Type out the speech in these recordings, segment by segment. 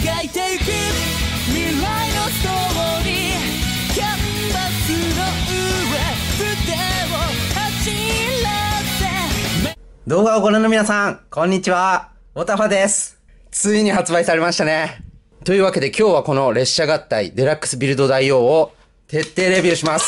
描いてく未来のストーリーキャンバスの上筆を走らせ動画をご覧の皆さんこんにちはおたフですついに発売されましたねというわけで今日はこの列車合体デラックスビルド大王を徹底レビューします。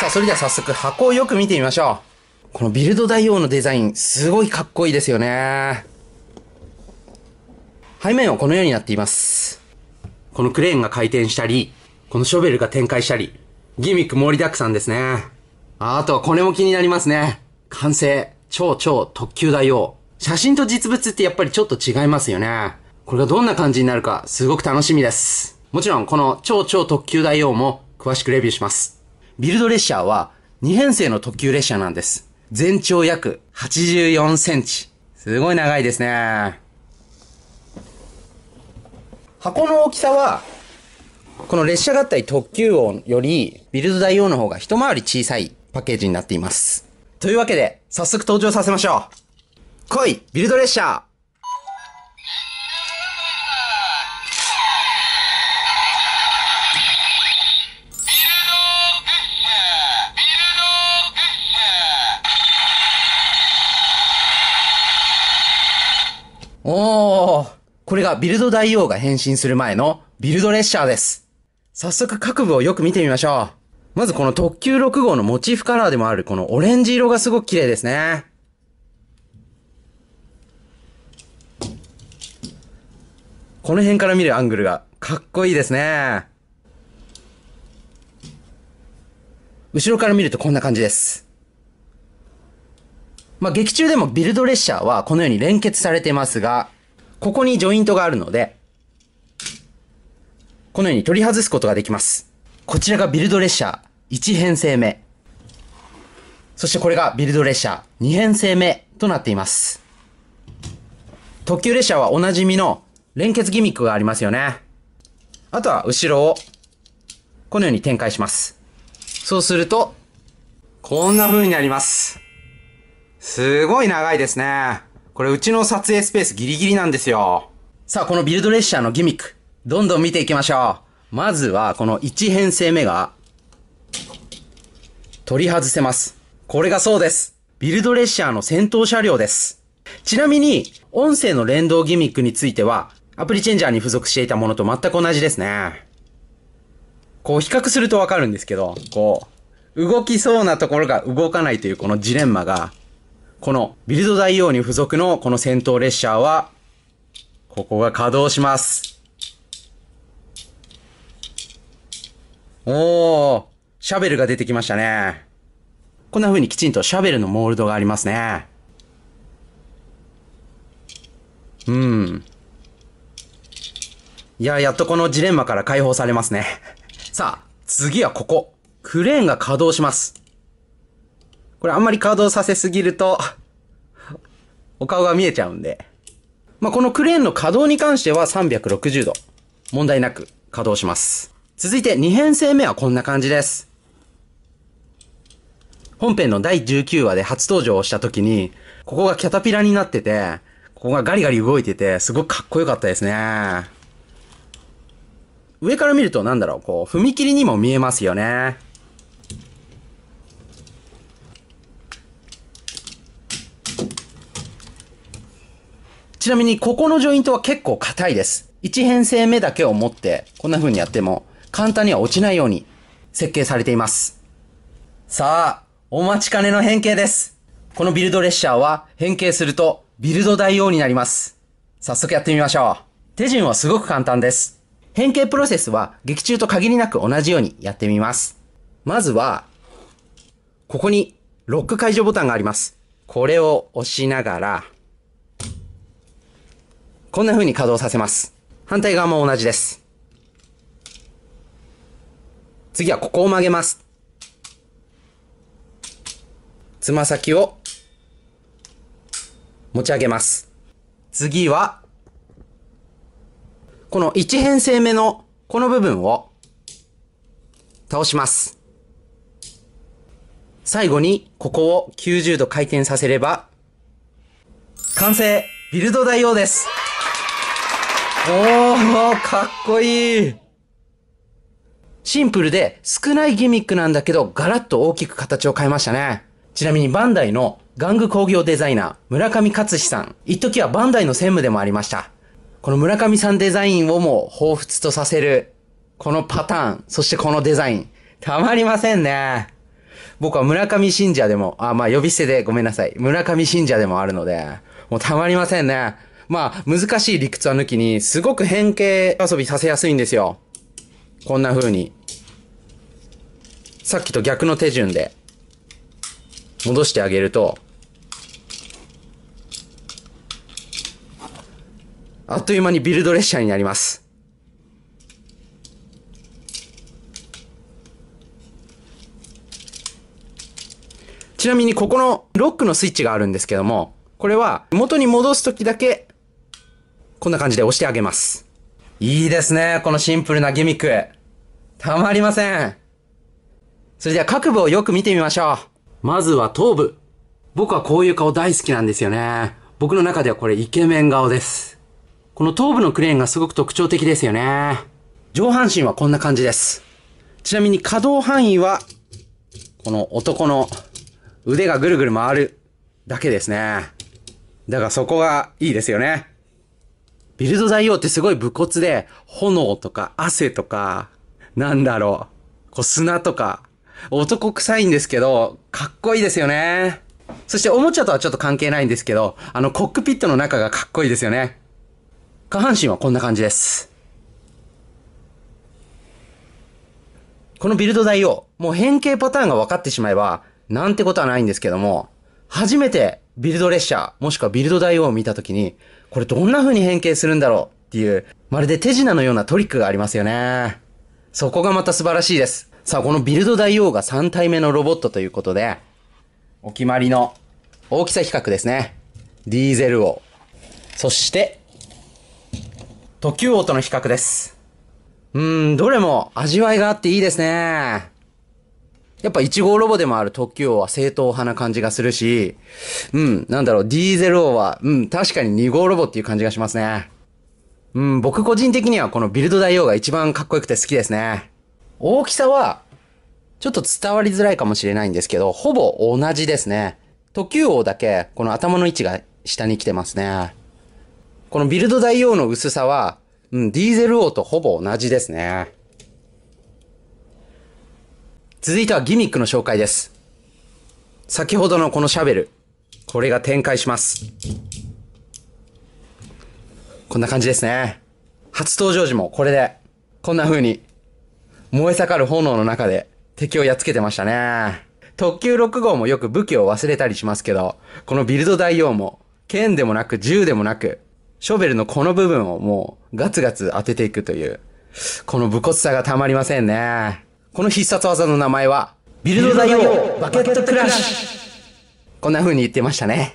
さあ、それでは早速箱をよく見てみましょう。このビルド大王のデザイン、すごいかっこいいですよね。背面はこのようになっています。このクレーンが回転したり、このショベルが展開したり、ギミック盛りだくさんですね。あとはこれも気になりますね。完成、超超特急大王。写真と実物ってやっぱりちょっと違いますよね。これがどんな感じになるか、すごく楽しみです。もちろん、この超超特急大王も詳しくレビューします。ビルド列車は2編成の特急列車なんです。全長約84センチ。すごい長いですね。箱の大きさは、この列車合体特急王より、ビルド大王の方が一回り小さいパッケージになっています。というわけで、早速登場させましょう。来いビルド列車がビルド大王が変身する前のビルド列車です。早速各部をよく見てみましょう。まずこの特急6号のモチーフカラーでもあるこのオレンジ色がすごく綺麗ですね。この辺から見るアングルがかっこいいですね。後ろから見るとこんな感じです。まあ、劇中でもビルド列車はこのように連結されてますが、ここにジョイントがあるので、このように取り外すことができます。こちらがビルド列車1編成目。そしてこれがビルド列車2編成目となっています。特急列車はおなじみの連結ギミックがありますよね。あとは後ろをこのように展開します。そうすると、こんな風になります。すごい長いですね。これうちの撮影スペースギリギリなんですよ。さあ、このビルドレッシャーのギミック、どんどん見ていきましょう。まずは、この1編成目が、取り外せます。これがそうです。ビルドレッシャーの先頭車両です。ちなみに、音声の連動ギミックについては、アプリチェンジャーに付属していたものと全く同じですね。こう比較するとわかるんですけど、こう、動きそうなところが動かないというこのジレンマが、このビルド大王に付属のこの戦闘列車は、ここが稼働します。おー、シャベルが出てきましたね。こんな風にきちんとシャベルのモールドがありますね。うん。いや、やっとこのジレンマから解放されますね。さあ、次はここ。クレーンが稼働します。これあんまり稼働させすぎると、お顔が見えちゃうんで。まあ、このクレーンの稼働に関しては360度、問題なく稼働します。続いて2編成目はこんな感じです。本編の第19話で初登場をした時に、ここがキャタピラになってて、ここがガリガリ動いてて、すごくかっこよかったですね。上から見るとなんだろう、こう、踏切にも見えますよね。ちなみに、ここのジョイントは結構硬いです。一編成目だけを持って、こんな風にやっても、簡単には落ちないように設計されています。さあ、お待ちかねの変形です。このビルドレッシャーは変形するとビルド代用になります。早速やってみましょう。手順はすごく簡単です。変形プロセスは劇中と限りなく同じようにやってみます。まずは、ここにロック解除ボタンがあります。これを押しながら、こんな風に稼働させます。反対側も同じです。次はここを曲げます。つま先を持ち上げます。次は、この1編成目のこの部分を倒します。最後にここを90度回転させれば、完成ビルド代用ですおー、かっこいいシンプルで少ないギミックなんだけど、ガラッと大きく形を変えましたね。ちなみにバンダイの玩具工業デザイナー、村上勝志さん。一時はバンダイの専務でもありました。この村上さんデザインをも彷彿とさせる、このパターン、そしてこのデザイン。たまりませんね。僕は村上信者でも、あ、まあ呼び捨てでごめんなさい。村上信者でもあるので、もうたまりませんね。まあ、難しい理屈は抜きに、すごく変形遊びさせやすいんですよ。こんな風に。さっきと逆の手順で、戻してあげると、あっという間にビルド列車になります。ちなみにここのロックのスイッチがあるんですけども、これは元に戻す時だけこんな感じで押してあげます。いいですね。このシンプルなギミック。たまりません。それでは各部をよく見てみましょう。まずは頭部。僕はこういう顔大好きなんですよね。僕の中ではこれイケメン顔です。この頭部のクレーンがすごく特徴的ですよね。上半身はこんな感じです。ちなみに可動範囲は、この男の腕がぐるぐる回るだけですね。だがそこがいいですよね。ビルド大王ってすごい武骨で、炎とか汗とか、なんだろう、こう砂とか、男臭いんですけど、かっこいいですよね。そしておもちゃとはちょっと関係ないんですけど、あのコックピットの中がかっこいいですよね。下半身はこんな感じです。このビルド大王、もう変形パターンが分かってしまえば、なんてことはないんですけども、初めてビルド列車、もしくはビルド大王を見たときに、これどんな風に変形するんだろうっていう、まるで手品のようなトリックがありますよね。そこがまた素晴らしいです。さあ、このビルド大王が3体目のロボットということで、お決まりの大きさ比較ですね。ディーゼル王。そして、特急王との比較です。うーん、どれも味わいがあっていいですね。やっぱ1号ロボでもある特急王は正統派な感じがするし、うん、なんだろう、ディーゼル王は、うん、確かに2号ロボっていう感じがしますね。うん、僕個人的にはこのビルド大王が一番かっこよくて好きですね。大きさは、ちょっと伝わりづらいかもしれないんですけど、ほぼ同じですね。特急王だけ、この頭の位置が下に来てますね。このビルド大王の薄さは、うん、ディーゼル王とほぼ同じですね。続いてはギミックの紹介です。先ほどのこのシャベル。これが展開します。こんな感じですね。初登場時もこれで、こんな風に、燃え盛る炎の中で敵をやっつけてましたね。特急6号もよく武器を忘れたりしますけど、このビルド大王も、剣でもなく銃でもなく、ショベルのこの部分をもうガツガツ当てていくという、この武骨さがたまりませんね。この必殺技の名前は、ビルド大王バケットクラッシュこんな風に言ってましたね。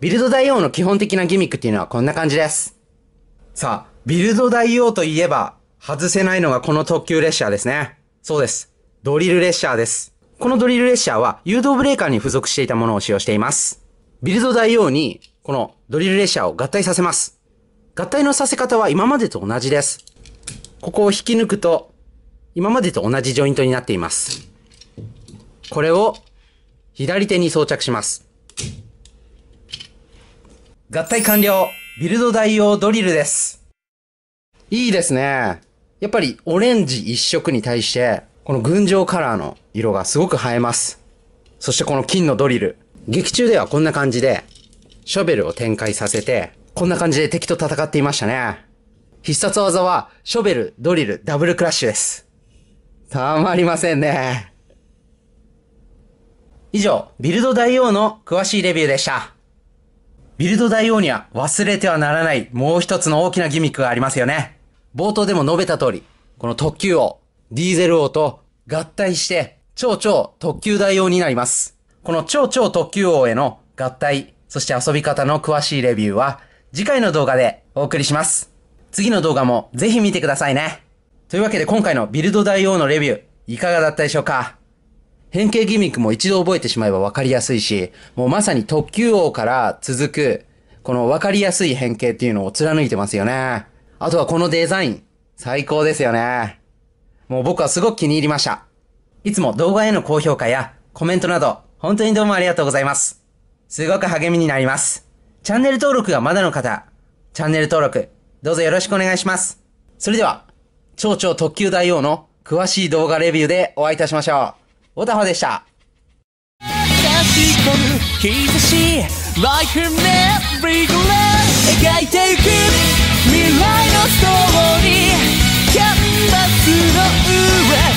ビルド大王の基本的なギミックっていうのはこんな感じです。さあ、ビルド大王といえば、外せないのがこの特急列車ですね。そうです。ドリル列車です。このドリル列車は誘導ブレーカーに付属していたものを使用しています。ビルド大王に、このドリル列車を合体させます。合体のさせ方は今までと同じです。ここを引き抜くと、今までと同じジョイントになっています。これを左手に装着します。合体完了ビルド代用ドリルです。いいですね。やっぱりオレンジ一色に対して、この群青カラーの色がすごく映えます。そしてこの金のドリル。劇中ではこんな感じで、ショベルを展開させて、こんな感じで敵と戦っていましたね。必殺技は、ショベル、ドリル、ダブルクラッシュです。たまりませんね。以上、ビルド大王の詳しいレビューでした。ビルド大王には忘れてはならないもう一つの大きなギミックがありますよね。冒頭でも述べた通り、この特急王、ディーゼル王と合体して、超超特急大王になります。この超超特急王への合体、そして遊び方の詳しいレビューは、次回の動画でお送りします。次の動画もぜひ見てくださいね。というわけで今回のビルド大王のレビュー、いかがだったでしょうか変形ギミックも一度覚えてしまえば分かりやすいし、もうまさに特急王から続く、この分かりやすい変形っていうのを貫いてますよね。あとはこのデザイン、最高ですよね。もう僕はすごく気に入りました。いつも動画への高評価やコメントなど、本当にどうもありがとうございます。すごく励みになります。チャンネル登録がまだの方、チャンネル登録、どうぞよろしくお願いします。それでは、超超特急大王の詳しい動画レビューでお会いいたしましょう。おたほでした。l i e m e r y glass 描いてゆく未来のストーリーキャンバスの上